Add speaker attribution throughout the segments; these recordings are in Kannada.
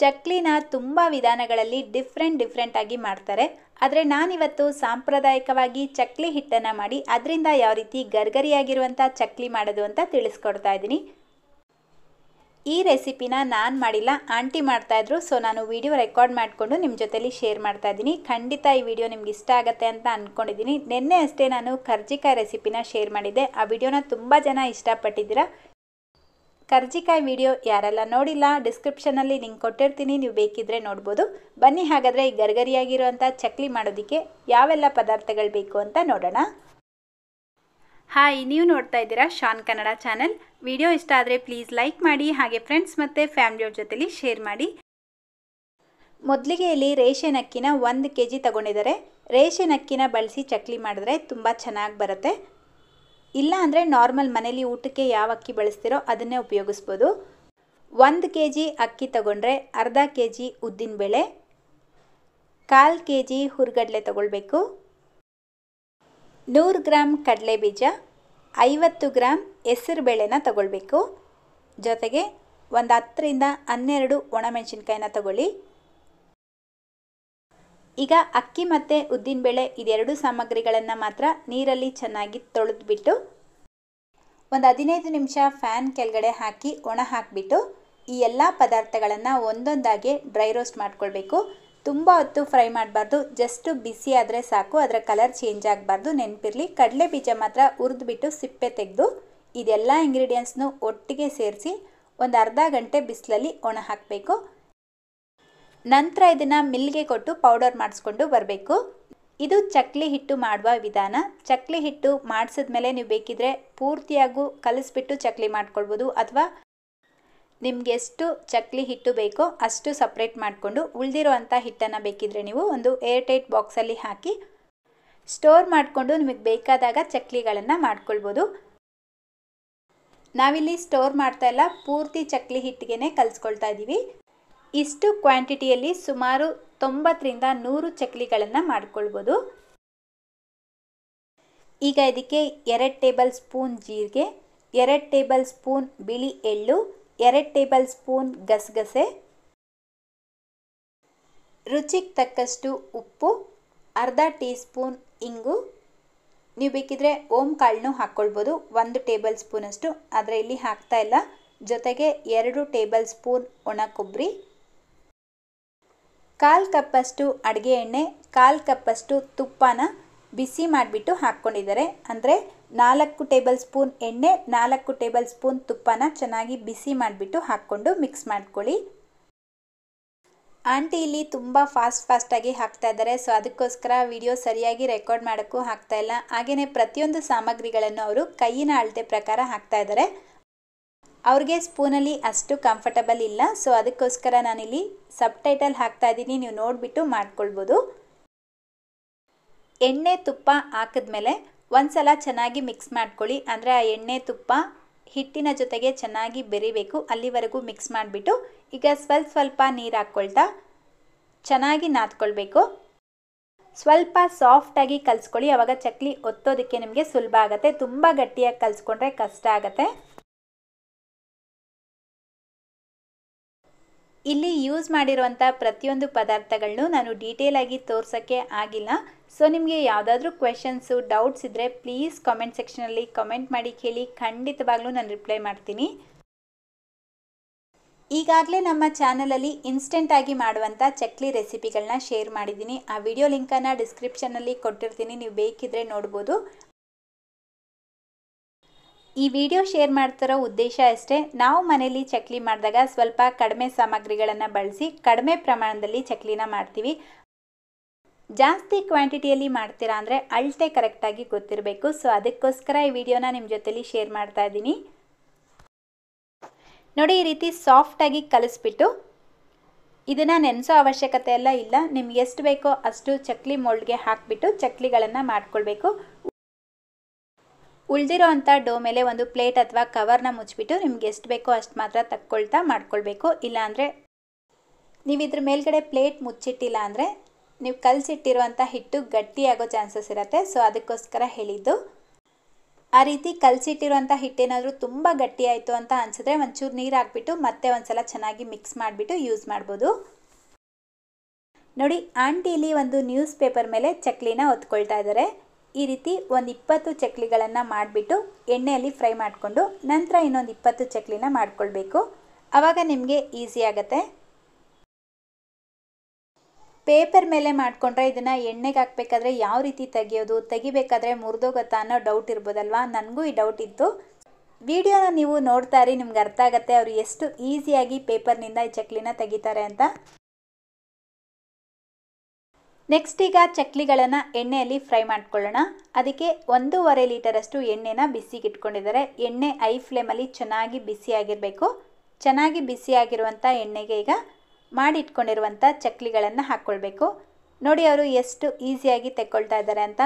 Speaker 1: ಚಕ್ಲಿನ ತುಂಬ ವಿಧಾನಗಳಲ್ಲಿ ಡಿಫ್ರೆಂಟ್ ಡಿಫ್ರೆಂಟಾಗಿ ಆಗಿ ಮಾಡ್ತಾರೆ ಆದರೆ ನಾನಿವತ್ತು ಸಾಂಪ್ರದಾಯಿಕವಾಗಿ ಚಕ್ಲಿ ಹಿಟ್ಟನ್ನು ಮಾಡಿ ಅದರಿಂದ ಯಾವ ರೀತಿ ಗರ್ಗರಿಯಾಗಿರುವಂಥ ಚಕ್ಲಿ ಮಾಡೋದು ಅಂತ ತಿಳಿಸ್ಕೊಡ್ತಾ ಇದ್ದೀನಿ ಈ ರೆಸಿಪಿನ ನಾನು ಮಾಡಿಲ್ಲ ಆಂಟಿ ಮಾಡ್ತಾಯಿದ್ರು ಸೊ ನಾನು ವಿಡಿಯೋ ರೆಕಾರ್ಡ್ ಮಾಡಿಕೊಂಡು ನಿಮ್ಮ ಜೊತೆಲಿ ಶೇರ್ ಮಾಡ್ತಾ ಇದ್ದೀನಿ ಖಂಡಿತ ಈ ವಿಡಿಯೋ ನಿಮ್ಗೆ ಇಷ್ಟ ಆಗುತ್ತೆ ಅಂತ ಅಂದ್ಕೊಂಡಿದ್ದೀನಿ ನಿನ್ನೆ ಅಷ್ಟೇ ನಾನು ಕರ್ಜಿಕಾಯಿ ರೆಸಿಪಿನ ಶೇರ್ ಮಾಡಿದ್ದೆ ಆ ವಿಡಿಯೋನ ತುಂಬ ಜನ ಇಷ್ಟಪಟ್ಟಿದ್ದೀರಾ ಕರ್ಜಿಕಾಯಿ ವಿಡಿಯೋ ಯಾರೆಲ್ಲ ನೋಡಿಲ್ಲ ಡಿಸ್ಕ್ರಿಪ್ಷನಲ್ಲಿ ನಿಂಗೆ ಕೊಟ್ಟಿರ್ತೀನಿ ನೀವು ಬೇಕಿದ್ರೆ ನೋಡ್ಬೋದು ಬನ್ನಿ ಹಾಗಾದರೆ ಈ ಗರ್ಗರಿಯಾಗಿರುವಂಥ ಚಕ್ಲಿ ಮಾಡೋದಕ್ಕೆ ಯಾವೆಲ್ಲ ಪದಾರ್ಥಗಳು ಬೇಕು ಅಂತ ನೋಡೋಣ ಹಾಯ್ ನೀವು ನೋಡ್ತಾ ಇದ್ದೀರಾ ಶಾನ್ ಕನ್ನಡ ಚಾನಲ್ ವಿಡಿಯೋ ಇಷ್ಟ ಆದರೆ ಪ್ಲೀಸ್ ಲೈಕ್ ಮಾಡಿ ಹಾಗೆ ಫ್ರೆಂಡ್ಸ್ ಮತ್ತು ಫ್ಯಾಮಿಲಿಯವ್ರ ಜೊತೆಲಿ ಶೇರ್ ಮಾಡಿ ಮೊದಲಿಗೆ ಇಲ್ಲಿ ರೇಷನ್ ಅಕ್ಕಿನ ಒಂದು ಕೆ ಜಿ ತಗೊಂಡಿದ್ದಾರೆ ರೇಷನ್ ಅಕ್ಕಿನ ಬಳಸಿ ಚಕ್ಲಿ ಮಾಡಿದ್ರೆ ತುಂಬ ಚೆನ್ನಾಗಿ ಬರುತ್ತೆ ಇಲ್ಲ ಅಂದರೆ ನಾರ್ಮಲ್ ಮನೇಲಿ ಊಟಕ್ಕೆ ಯಾವ ಅಕ್ಕಿ ಬಳಸ್ತೀರೋ ಅದನ್ನೇ ಉಪಯೋಗಿಸ್ಬೋದು ಒಂದು ಕೆ ಜಿ ಅಕ್ಕಿ ತಗೊಂಡ್ರೆ ಅರ್ಧ ಕೆ ಜಿ ಉದ್ದಿನಬೇಳೆ ಕಾಲು ಕೆ ಜಿ ಹುರುಗಡಲೆ ತಗೊಳ್ಬೇಕು ನೂರು ಗ್ರಾಮ್ ಕಡಲೆ ಬೀಜ ಐವತ್ತು ಗ್ರಾಮ್ ಬೇಳೆನ ತಗೊಳ್ಬೇಕು ಜೊತೆಗೆ ಒಂದು ಹತ್ತರಿಂದ ಹನ್ನೆರಡು ಒಣಮೆಣಸಿನ್ಕಾಯಿನ ತಗೊಳ್ಳಿ ಈಗ ಅಕ್ಕಿ ಮತ್ತು ಉದ್ದಿನಬೇಳೆ ಇದೆರಡು ಸಾಮಗ್ರಿಗಳನ್ನು ಮಾತ್ರ ನೀರಲ್ಲಿ ಚೆನ್ನಾಗಿ ತೊಳೆದ್ಬಿಟ್ಟು ಒಂದು ಹದಿನೈದು ನಿಮಿಷ ಫ್ಯಾನ್ ಕೆಳಗಡೆ ಹಾಕಿ ಒಣ ಹಾಕಿಬಿಟ್ಟು ಈ ಎಲ್ಲ ಪದಾರ್ಥಗಳನ್ನು ಒಂದೊಂದಾಗಿ ಡ್ರೈ ರೋಸ್ಟ್ ಮಾಡ್ಕೊಳ್ಬೇಕು ತುಂಬ ಹೊತ್ತು ಫ್ರೈ ಮಾಡಬಾರ್ದು ಜಸ್ಟು ಬಿಸಿ ಆದರೆ ಸಾಕು ಅದರ ಕಲರ್ ಚೇಂಜ್ ಆಗಬಾರ್ದು ನೆನಪಿರಲಿ ಕಡಲೆ ಬೀಜ ಮಾತ್ರ ಹುರಿದ್ಬಿಟ್ಟು ಸಿಪ್ಪೆ ತೆಗೆದು ಇದೆಲ್ಲ ಇಂಗ್ರೀಡಿಯೆಂಟ್ಸ್ನು ಒಟ್ಟಿಗೆ ಸೇರಿಸಿ ಒಂದು ಅರ್ಧ ಗಂಟೆ ಬಿಸಿಲಲ್ಲಿ ಒಣ ಹಾಕಬೇಕು ನಂತರ ಇದನ್ನು ಮಿಲ್ಗೆ ಕೊಟ್ಟು ಪೌಡರ್ ಮಾಡಿಸ್ಕೊಂಡು ಬರಬೇಕು ಇದು ಚಕ್ಲಿ ಹಿಟ್ಟು ಮಾಡುವ ವಿಧಾನ ಚಕ್ಲಿ ಹಿಟ್ಟು ಮಾಡಿಸಿದ್ಮೇಲೆ ನೀವು ಬೇಕಿದ್ರೆ ಪೂರ್ತಿಯಾಗೂ ಕಲಿಸ್ಬಿಟ್ಟು ಚಕ್ಲಿ ಮಾಡ್ಕೊಳ್ಬೋದು ಅಥವಾ ನಿಮ್ಗೆ ಎಷ್ಟು ಚಕ್ಲಿ ಹಿಟ್ಟು ಬೇಕೋ ಅಷ್ಟು ಸಪ್ರೇಟ್ ಮಾಡಿಕೊಂಡು ಉಳಿದಿರೋ ಅಂಥ ಹಿಟ್ಟನ್ನು ಬೇಕಿದ್ರೆ ನೀವು ಒಂದು ಏರ್ ಟೈಟ್ ಬಾಕ್ಸಲ್ಲಿ ಹಾಕಿ ಸ್ಟೋರ್ ಮಾಡಿಕೊಂಡು ನಿಮಗೆ ಬೇಕಾದಾಗ ಚಕ್ಲಿಗಳನ್ನು ಮಾಡ್ಕೊಳ್ಬೋದು ನಾವಿಲ್ಲಿ ಸ್ಟೋರ್ ಮಾಡ್ತಾ ಇಲ್ಲ ಪೂರ್ತಿ ಚಕ್ಲಿ ಹಿಟ್ಟಿಗೆ ಕಲಿಸ್ಕೊಳ್ತಾ ಇದ್ದೀವಿ ಇಷ್ಟು ಕ್ವಾಂಟಿಟಿಯಲ್ಲಿ ಸುಮಾರು ತೊಂಬತ್ತರಿಂದ ನೂರು ಚಕ್ಲಿಗಳನ್ನು ಮಾಡ್ಕೊಳ್ಬೋದು ಈಗ ಇದಕ್ಕೆ ಎರಡು ಟೇಬಲ್ ಸ್ಪೂನ್ ಜೀರಿಗೆ ಎರಡು ಟೇಬಲ್ ಸ್ಪೂನ್ ಬಿಳಿ ಎಳ್ಳು ಎರಡು ಟೇಬಲ್ ಸ್ಪೂನ್ ಗಸಗಸೆ ರುಚಿಗೆ ತಕ್ಕಷ್ಟು ಉಪ್ಪು ಅರ್ಧ ಟೀ ಸ್ಪೂನ್ ಇಂಗು ನೀವು ಬೇಕಿದ್ರೆ ಓಮ್ ಕಾಳನ್ನೂ ಹಾಕ್ಕೊಳ್ಬೋದು ಒಂದು ಟೇಬಲ್ ಸ್ಪೂನಷ್ಟು ಆದರೆ ಇಲ್ಲಿ ಹಾಕ್ತಾ ಇಲ್ಲ ಜೊತೆಗೆ ಎರಡು ಟೇಬಲ್ ಸ್ಪೂನ್ ಒಣ ಕೊಬ್ಬರಿ ಕಾಲು ಕಪ್ಪಷ್ಟು ಅಡುಗೆ ಎಣ್ಣೆ ಕಾಲು ಕಪ್ಪಷ್ಟು ತುಪ್ಪನ ಬಿಸಿ ಮಾಡಿಬಿಟ್ಟು ಹಾಕ್ಕೊಂಡಿದ್ದಾರೆ ಅಂದರೆ ನಾಲ್ಕು ಟೇಬಲ್ ಸ್ಪೂನ್ ಎಣ್ಣೆ ನಾಲ್ಕು ಟೇಬಲ್ ಸ್ಪೂನ್ ತುಪ್ಪನ ಚೆನ್ನಾಗಿ ಬಿಸಿ ಮಾಡಿಬಿಟ್ಟು ಹಾಕ್ಕೊಂಡು ಮಿಕ್ಸ್ ಮಾಡ್ಕೊಳ್ಳಿ ಆಂಟಿ ಇಲ್ಲಿ ತುಂಬ ಫಾಸ್ಟ್ ಫಾಸ್ಟಾಗಿ ಹಾಕ್ತಾ ಇದ್ದಾರೆ ಸೊ ಅದಕ್ಕೋಸ್ಕರ ವಿಡಿಯೋ ಸರಿಯಾಗಿ ರೆಕಾರ್ಡ್ ಮಾಡೋಕ್ಕೂ ಹಾಕ್ತಾ ಇಲ್ಲ ಹಾಗೆಯೇ ಪ್ರತಿಯೊಂದು ಸಾಮಗ್ರಿಗಳನ್ನು ಅವರು ಕೈಯಿನ ಅಳತೆ ಪ್ರಕಾರ ಹಾಕ್ತಾ ಇದ್ದಾರೆ ಅವ್ರಿಗೆ ಸ್ಪೂನಲ್ಲಿ ಅಷ್ಟು ಕಂಫರ್ಟಬಲ್ ಇಲ್ಲ ಸೊ ಅದಕ್ಕೋಸ್ಕರ ನಾನಿಲ್ಲಿ ಸಬ್ ಟೈಟಲ್ ಹಾಕ್ತಾ ಇದ್ದೀನಿ ನೀವು ನೋಡಿಬಿಟ್ಟು ಮಾಡ್ಕೊಳ್ಬೋದು ಎಣ್ಣೆ ತುಪ್ಪ ಹಾಕಿದ್ಮೇಲೆ ಒಂದು ಸಲ ಚೆನ್ನಾಗಿ ಮಿಕ್ಸ್ ಮಾಡ್ಕೊಳ್ಳಿ ಅಂದರೆ ಆ ಎಣ್ಣೆ ತುಪ್ಪ ಹಿಟ್ಟಿನ ಜೊತೆಗೆ ಚೆನ್ನಾಗಿ ಬೆರಿಬೇಕು ಅಲ್ಲಿವರೆಗೂ ಮಿಕ್ಸ್ ಮಾಡಿಬಿಟ್ಟು ಈಗ ಸ್ವಲ್ಪ ಸ್ವಲ್ಪ ನೀರು ಹಾಕ್ಕೊಳ್ತಾ ಚೆನ್ನಾಗಿ ನಾದ್ಕೊಳ್ಬೇಕು ಸ್ವಲ್ಪ ಸಾಫ್ಟಾಗಿ ಕಲಿಸ್ಕೊಳ್ಳಿ ಅವಾಗ ಚಕ್ಲಿ ಒತ್ತೋದಕ್ಕೆ ನಿಮಗೆ ಸುಲಭ ಆಗುತ್ತೆ ತುಂಬ ಗಟ್ಟಿಯಾಗಿ ಕಲಿಸ್ಕೊಂಡ್ರೆ ಕಷ್ಟ ಆಗುತ್ತೆ ಇಲ್ಲಿ ಯೂಸ್ ಮಾಡಿರುವಂಥ ಪ್ರತಿಯೊಂದು ಪದಾರ್ಥಗಳನ್ನು ನಾನು ಡೀಟೇಲ್ ಆಗಿ ತೋರ್ಸೋಕ್ಕೆ ಆಗಿಲ್ಲ ಸೊ ನಿಮಗೆ ಯಾವುದಾದ್ರೂ ಕ್ವೆಶನ್ಸು ಡೌಟ್ಸ್ ಇದ್ದರೆ ಪ್ಲೀಸ್ ಕಾಮೆಂಟ್ ಸೆಕ್ಷನಲ್ಲಿ ಕಮೆಂಟ್ ಮಾಡಿ ಕೇಳಿ ಖಂಡಿತವಾಗ್ಲೂ ನಾನು ರಿಪ್ಲೈ ಮಾಡ್ತೀನಿ ಈಗಾಗಲೇ ನಮ್ಮ ಚಾನಲಲ್ಲಿ ಇನ್ಸ್ಟೆಂಟಾಗಿ ಮಾಡುವಂಥ ಚಕ್ಲಿ ರೆಸಿಪಿಗಳನ್ನ ಶೇರ್ ಮಾಡಿದ್ದೀನಿ ಆ ವಿಡಿಯೋ ಲಿಂಕನ್ನು ಡಿಸ್ಕ್ರಿಪ್ಷನಲ್ಲಿ ಕೊಟ್ಟಿರ್ತೀನಿ ನೀವು ಬೇಕಿದ್ರೆ ನೋಡ್ಬೋದು ಈ ವಿಡಿಯೋ ಶೇರ್ ಮಾಡ್ತಿರೋ ಉದ್ದೇಶ ಅಷ್ಟೇ ನಾವು ಮನೇಲಿ ಚಕ್ಲಿ ಮಾಡಿದಾಗ ಸ್ವಲ್ಪ ಕಡಿಮೆ ಸಾಮಗ್ರಿಗಳನ್ನು ಬಳಸಿ ಕಡಿಮೆ ಪ್ರಮಾಣದಲ್ಲಿ ಚಕ್ಲಿನ ಮಾಡ್ತೀವಿ ಜಾಸ್ತಿ ಕ್ವಾಂಟಿಟಿಯಲ್ಲಿ ಮಾಡ್ತೀರಾ ಅಂದರೆ ಅಳತೆ ಕರೆಕ್ಟಾಗಿ ಗೊತ್ತಿರಬೇಕು ಸೊ ಅದಕ್ಕೋಸ್ಕರ ಈ ವಿಡಿಯೋನ ನಿಮ್ಮ ಜೊತೆಲಿ ಶೇರ್ ಮಾಡ್ತಾ ಇದ್ದೀನಿ ನೋಡಿ ಈ ರೀತಿ ಸಾಫ್ಟಾಗಿ ಕಲಿಸ್ಬಿಟ್ಟು ಇದನ್ನು ನೆನೆಸೋ ಅವಶ್ಯಕತೆ ಎಲ್ಲ ಇಲ್ಲ ನಿಮ್ಗೆ ಎಷ್ಟು ಬೇಕೋ ಅಷ್ಟು ಚಕ್ಲಿ ಮೋಲ್ಡ್ಗೆ ಹಾಕಿಬಿಟ್ಟು ಚಕ್ಲಿಗಳನ್ನು ಮಾಡ್ಕೊಳ್ಬೇಕು ಉಳಿದಿರೋ ಅಂಥ ಡೋ ಮೇಲೆ ಒಂದು ಪ್ಲೇಟ್ ಅಥವಾ ಕವರ್ನ ಮುಚ್ಚಿಬಿಟ್ಟು ನಿಮ್ಗೆ ಎಷ್ಟು ಬೇಕೋ ಅಷ್ಟು ಮಾತ್ರ ತಕ್ಕೊಳ್ತಾ ಮಾಡ್ಕೊಳ್ಬೇಕು ಇಲ್ಲಾಂದರೆ ನೀವು ಇದ್ರ ಮೇಲ್ಗಡೆ ಪ್ಲೇಟ್ ಮುಚ್ಚಿಟ್ಟಿಲ್ಲ ಅಂದರೆ ನೀವು ಕಲಸಿಟ್ಟಿರುವಂಥ ಹಿಟ್ಟು ಗಟ್ಟಿಯಾಗೋ ಚಾನ್ಸಸ್ ಇರುತ್ತೆ ಸೊ ಅದಕ್ಕೋಸ್ಕರ ಹೇಳಿದ್ದು ಆ ರೀತಿ ಕಲಸಿಟ್ಟಿರುವಂಥ ಹಿಟ್ಟೇನಾದರೂ ತುಂಬ ಗಟ್ಟಿಯಾಯಿತು ಅಂತ ಅನಿಸಿದ್ರೆ ಒಂಚೂರು ನೀರು ಹಾಕ್ಬಿಟ್ಟು ಮತ್ತೆ ಒಂದು ಸಲ ಚೆನ್ನಾಗಿ ಮಿಕ್ಸ್ ಮಾಡಿಬಿಟ್ಟು ಯೂಸ್ ಮಾಡ್ಬೋದು ನೋಡಿ ಆಂಟಿಲಿ ಒಂದು ನ್ಯೂಸ್ ಪೇಪರ್ ಮೇಲೆ ಚಕ್ಲಿನ ಹೊತ್ಕೊಳ್ತಾ ಇದ್ದಾರೆ ಈ ರೀತಿ ಒಂದು ಇಪ್ಪತ್ತು ಚಕ್ಲಿಗಳನ್ನು ಮಾಡಿಬಿಟ್ಟು ಎಣ್ಣೆಯಲ್ಲಿ ಫ್ರೈ ಮಾಡಿಕೊಂಡು ನಂತರ ಇನ್ನೊಂದು ಇಪ್ಪತ್ತು ಚಕ್ಲಿನ ಮಾಡಿಕೊಳ್ಬೇಕು ಆವಾಗ ನಿಮಗೆ ಈಸಿ ಆಗುತ್ತೆ ಪೇಪರ್ ಮೇಲೆ ಮಾಡಿಕೊಂಡ್ರೆ ಇದನ್ನು ಎಣ್ಣೆಗೆ ಹಾಕಬೇಕಾದ್ರೆ ಯಾವ ರೀತಿ ತೆಗೆಯೋದು ತೆಗಿಬೇಕಾದ್ರೆ ಮುರಿದೋಗುತ್ತಾ ಅನ್ನೋ ಡೌಟ್ ಇರ್ಬೋದಲ್ವಾ ನನಗೂ ಈ ಡೌಟ್ ಇತ್ತು ವಿಡಿಯೋನ ನೀವು ನೋಡ್ತಾ ಇರಿ ನಿಮ್ಗೆ ಅರ್ಥ ಆಗುತ್ತೆ ಅವರು ಎಷ್ಟು ಈಸಿಯಾಗಿ ಪೇಪರ್ನಿಂದ ಈ ಚಕ್ಲಿನ ತೆಗಿತಾರೆ ಅಂತ ನೆಕ್ಸ್ಟ್ ಈಗ ಚಕ್ಲಿಗಳನ್ನು ಎಣ್ಣೆಯಲ್ಲಿ ಫ್ರೈ ಮಾಡ್ಕೊಳ್ಳೋಣ ಅದಕ್ಕೆ ಒಂದೂವರೆ ಲೀಟರಷ್ಟು ಎಣ್ಣೆನ ಬಿಸಿಗೆ ಇಟ್ಕೊಂಡಿದ್ದಾರೆ ಎಣ್ಣೆ ಐ ಫ್ಲೇಮಲ್ಲಿ ಚೆನ್ನಾಗಿ ಬಿಸಿಯಾಗಿರಬೇಕು ಚೆನ್ನಾಗಿ ಬಿಸಿಯಾಗಿರುವಂಥ ಎಣ್ಣೆಗೆ ಈಗ ಮಾಡಿಟ್ಕೊಂಡಿರುವಂಥ ಚಕ್ಲಿಗಳನ್ನು ಹಾಕ್ಕೊಳ್ಬೇಕು ನೋಡಿ ಅವರು ಎಷ್ಟು ಈಸಿಯಾಗಿ ತೆಕ್ಕೊಳ್ತಾ ಇದ್ದಾರೆ ಅಂತ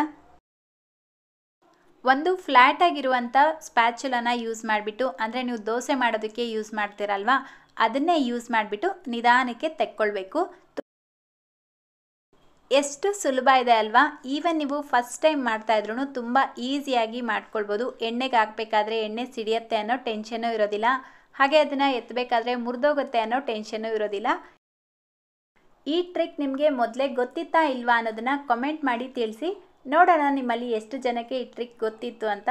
Speaker 1: ಒಂದು ಫ್ಲ್ಯಾಟಾಗಿರುವಂಥ ಆಗಿರುವಂಥ ಸ್ಪ್ಯಾಚುಲನ ಯೂಸ್ ಮಾಡಿಬಿಟ್ಟು ಅಂದರೆ ನೀವು ದೋಸೆ ಮಾಡೋದಕ್ಕೆ ಯೂಸ್ ಮಾಡ್ತೀರಲ್ವಾ ಅದನ್ನೇ ಯೂಸ್ ಮಾಡಿಬಿಟ್ಟು ನಿಧಾನಕ್ಕೆ ತೆಕ್ಕೊಳ್ಬೇಕು ಎಷ್ಟು ಸುಲಭ ಇದೆ ಅಲ್ವಾ ಈವನ್ ನೀವು ಫಸ್ಟ್ ಟೈಮ್ ಮಾಡ್ತಾ ಇದ್ರು ತುಂಬ ಈಸಿಯಾಗಿ ಮಾಡ್ಕೊಳ್ಬೋದು ಎಣ್ಣೆಗೆ ಹಾಕ್ಬೇಕಾದ್ರೆ ಎಣ್ಣೆ ಸಿಡಿಯತ್ತೆ ಅನ್ನೋ ಟೆನ್ಷನ್ನು ಇರೋದಿಲ್ಲ ಹಾಗೆ ಅದನ್ನು ಎತ್ತಬೇಕಾದ್ರೆ ಮುರಿದೋಗುತ್ತೆ ಅನ್ನೋ ಟೆನ್ಷನ್ನು ಇರೋದಿಲ್ಲ ಈ ಟ್ರಿಕ್ ನಿಮಗೆ ಮೊದಲೇ ಗೊತ್ತಿತ್ತಾ ಇಲ್ವಾ ಅನ್ನೋದನ್ನು ಕಮೆಂಟ್ ಮಾಡಿ ತಿಳಿಸಿ ನೋಡೋಣ ನಿಮ್ಮಲ್ಲಿ ಎಷ್ಟು ಜನಕ್ಕೆ ಈ ಟ್ರಿಕ್ ಗೊತ್ತಿತ್ತು ಅಂತ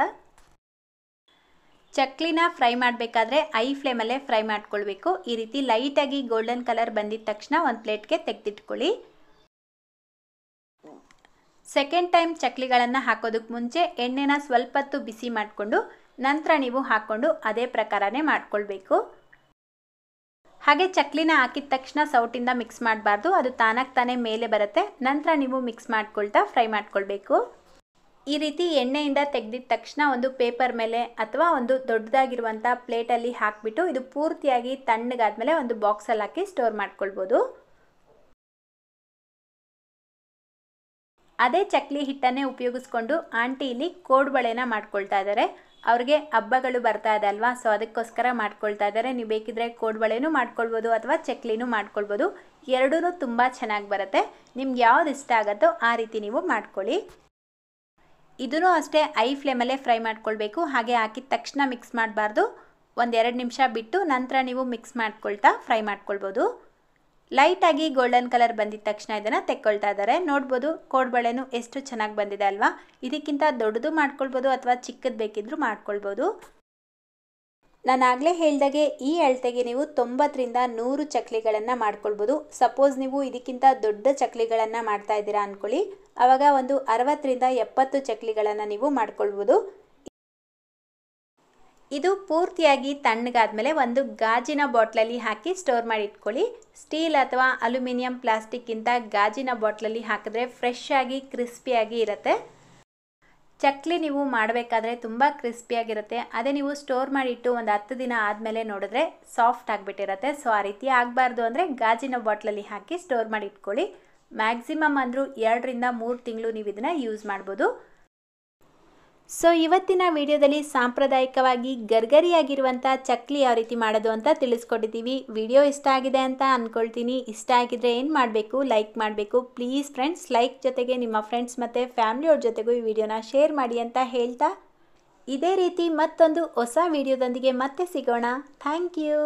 Speaker 1: ಚಕ್ಲಿನ ಫ್ರೈ ಮಾಡಬೇಕಾದ್ರೆ ಐ ಫ್ಲೇಮಲ್ಲೇ ಫ್ರೈ ಮಾಡ್ಕೊಳ್ಬೇಕು ಈ ರೀತಿ ಲೈಟಾಗಿ ಗೋಲ್ಡನ್ ಕಲರ್ ಬಂದಿದ ತಕ್ಷಣ ಒಂದು ಪ್ಲೇಟ್ಗೆ ತೆಗೆದಿಟ್ಕೊಳ್ಳಿ ಸೆಕೆಂಡ್ ಟೈಮ್ ಚಕ್ಲಿಗಳನ್ನು ಹಾಕೋದಕ್ಕೆ ಮುಂಚೆ ಎಣ್ಣೆನ ಸ್ವಲ್ಪತ್ತು ಬಿಸಿ ಮಾಡಿಕೊಂಡು ನಂತರ ನೀವು ಹಾಕ್ಕೊಂಡು ಅದೇ ಪ್ರಕಾರನೇ ಮಾಡ್ಕೊಳ್ಬೇಕು ಹಾಗೆ ಚಕ್ಲಿನ ಹಾಕಿದ ತಕ್ಷಣ ಸೌಟಿಂದ ಮಿಕ್ಸ್ ಮಾಡಬಾರ್ದು ಅದು ತಾನಾಗಿ ತಾನೇ ಮೇಲೆ ಬರುತ್ತೆ ನಂತರ ನೀವು ಮಿಕ್ಸ್ ಮಾಡ್ಕೊಳ್ತಾ ಫ್ರೈ ಮಾಡ್ಕೊಳ್ಬೇಕು ಈ ರೀತಿ ಎಣ್ಣೆಯಿಂದ ತೆಗೆದಿದ ತಕ್ಷಣ ಒಂದು ಪೇಪರ್ ಮೇಲೆ ಅಥವಾ ಒಂದು ದೊಡ್ಡದಾಗಿರುವಂಥ ಪ್ಲೇಟಲ್ಲಿ ಹಾಕಿಬಿಟ್ಟು ಇದು ಪೂರ್ತಿಯಾಗಿ ತಣ್ಣಗಾದ್ಮೇಲೆ ಒಂದು ಬಾಕ್ಸಲ್ಲಿ ಹಾಕಿ ಸ್ಟೋರ್ ಮಾಡ್ಕೊಳ್ಬೋದು ಅದೇ ಚಕ್ಲಿ ಹಿಟ್ಟನ್ನೇ ಉಪಯೋಗಿಸ್ಕೊಂಡು ಆಂಟಿ ಇಲ್ಲಿ ಕೋಡ್ಬಳೆನ ಮಾಡ್ಕೊಳ್ತಾ ಇದ್ದಾರೆ ಅವ್ರಿಗೆ ಹಬ್ಬಗಳು ಬರ್ತಾ ಇದೆ ಅಲ್ವಾ ಸೊ ಅದಕ್ಕೋಸ್ಕರ ಮಾಡ್ಕೊಳ್ತಾ ಇದ್ದಾರೆ ನೀವು ಬೇಕಿದ್ರೆ ಕೋಡ್ಬಳೆನೂ ಮಾಡ್ಕೊಳ್ಬೋದು ಅಥವಾ ಚಕ್ಲಿನೂ ಮಾಡ್ಕೊಳ್ಬೋದು ಎರಡೂ ತುಂಬ ಚೆನ್ನಾಗಿ ಬರುತ್ತೆ ನಿಮ್ಗೆ ಯಾವ್ದು ಇಷ್ಟ ಆಗುತ್ತೋ ಆ ರೀತಿ ನೀವು ಮಾಡ್ಕೊಳ್ಳಿ ಇದನ್ನು ಅಷ್ಟೇ ಐ ಫ್ಲೇಮಲ್ಲೇ ಫ್ರೈ ಮಾಡ್ಕೊಳ್ಬೇಕು ಹಾಗೆ ಹಾಕಿದ ತಕ್ಷಣ ಮಿಕ್ಸ್ ಮಾಡಬಾರ್ದು ಒಂದೆರಡು ನಿಮಿಷ ಬಿಟ್ಟು ನಂತರ ನೀವು ಮಿಕ್ಸ್ ಮಾಡ್ಕೊಳ್ತಾ ಫ್ರೈ ಮಾಡ್ಕೊಳ್ಬೋದು ಲೈಟ್ ಆಗಿ ಗೋಲ್ಡನ್ ಕಲರ್ ಬಂದಿದ ತಕ್ಷಣ ಇದನ್ನ ತೆಕ್ಕೊಳ್ತಾ ಇದ್ದಾರೆ ನೋಡ್ಬೋದು ಕೋಡ್ಬಳೆನು ಎಷ್ಟು ಚೆನ್ನಾಗಿ ಬಂದಿದೆ ಅಲ್ವಾ ಇದಕ್ಕಿಂತ ದೊಡ್ಡದು ಮಾಡ್ಕೊಳ್ಬೋದು ಅಥವಾ ಚಿಕ್ಕದು ಬೇಕಿದ್ರು ಮಾಡ್ಕೊಳ್ಬೋದು ನಾನಾಗಲೇ ಹೇಳ್ದಾಗೆ ಈ ಅಳತೆಗೆ ನೀವು ತೊಂಬತ್ತರಿಂದ ನೂರು ಚಕ್ಲಿಗಳನ್ನು ಮಾಡ್ಕೊಳ್ಬೋದು ಸಪೋಸ್ ನೀವು ಇದಕ್ಕಿಂತ ದೊಡ್ಡ ಚಕ್ಲಿಗಳನ್ನು ಮಾಡ್ತಾ ಇದ್ದೀರಾ ಅಂದ್ಕೊಳ್ಳಿ ಆವಾಗ ಒಂದು ಅರವತ್ತರಿಂದ ಎಪ್ಪತ್ತು ಚಕ್ಲಿಗಳನ್ನು ನೀವು ಮಾಡ್ಕೊಳ್ಬೋದು ಇದು ಪೂರ್ತಿಯಾಗಿ ತಣ್ಣಗಾದ್ಮೇಲೆ ಒಂದು ಗಾಜಿನ ಬಾಟ್ಲಲ್ಲಿ ಹಾಕಿ ಸ್ಟೋರ್ ಮಾಡಿ ಇಟ್ಕೊಳ್ಳಿ ಸ್ಟೀಲ್ ಅಥವಾ ಅಲ್ಯೂಮಿನಿಯಂ ಪ್ಲಾಸ್ಟಿಕ್ಕಿಂತ ಗಾಜಿನ ಬಾಟ್ಲಲ್ಲಿ ಹಾಕಿದ್ರೆ ಫ್ರೆಶ್ ಆಗಿ ಕ್ರಿಸ್ಪಿಯಾಗಿ ಇರುತ್ತೆ ಚಕ್ಲಿ ನೀವು ಮಾಡಬೇಕಾದ್ರೆ ತುಂಬ ಕ್ರಿಸ್ಪಿಯಾಗಿರುತ್ತೆ ಅದೇ ನೀವು ಸ್ಟೋರ್ ಮಾಡಿಟ್ಟು ಒಂದು ಹತ್ತು ದಿನ ಆದಮೇಲೆ ನೋಡಿದ್ರೆ ಸಾಫ್ಟ್ ಆಗಿಬಿಟ್ಟಿರುತ್ತೆ ಸೊ ಆ ರೀತಿ ಆಗಬಾರ್ದು ಅಂದರೆ ಗಾಜಿನ ಬಾಟ್ಲಲ್ಲಿ ಹಾಕಿ ಸ್ಟೋರ್ ಮಾಡಿ ಇಟ್ಕೊಳ್ಳಿ ಮ್ಯಾಕ್ಸಿಮಮ್ ಅಂದರೂ ಎರಡರಿಂದ ಮೂರು ತಿಂಗಳು ನೀವು ಇದನ್ನು ಯೂಸ್ ಮಾಡ್ಬೋದು ಸೊ ಇವತ್ತಿನ ವಿಡಿಯೋದಲ್ಲಿ ಸಾಂಪ್ರದಾಯಿಕವಾಗಿ ಗರ್ಗರಿಯಾಗಿರುವಂಥ ಚಕ್ಲಿ ಯಾವ ರೀತಿ ಮಾಡೋದು ಅಂತ ತಿಳಿಸ್ಕೊಟ್ಟಿದ್ದೀವಿ ವಿಡಿಯೋ ಇಷ್ಟ ಆಗಿದೆ ಅಂತ ಅಂದ್ಕೊಳ್ತೀನಿ ಇಷ್ಟ ಆಗಿದ್ರೆ ಏನು ಮಾಡಬೇಕು ಲೈಕ್ ಮಾಡಬೇಕು ಪ್ಲೀಸ್ ಫ್ರೆಂಡ್ಸ್ ಲೈಕ್ ಜೊತೆಗೆ ನಿಮ್ಮ ಫ್ರೆಂಡ್ಸ್ ಮತ್ತು ಫ್ಯಾಮಿಲಿಯವ್ರ ಜೊತೆಗೂ ಈ ವಿಡಿಯೋನ ಶೇರ್ ಮಾಡಿ ಅಂತ ಹೇಳ್ತಾ ಇದೇ ರೀತಿ ಮತ್ತೊಂದು ಹೊಸ ವಿಡಿಯೋದೊಂದಿಗೆ ಮತ್ತೆ ಸಿಗೋಣ ಥ್ಯಾಂಕ್ ಯು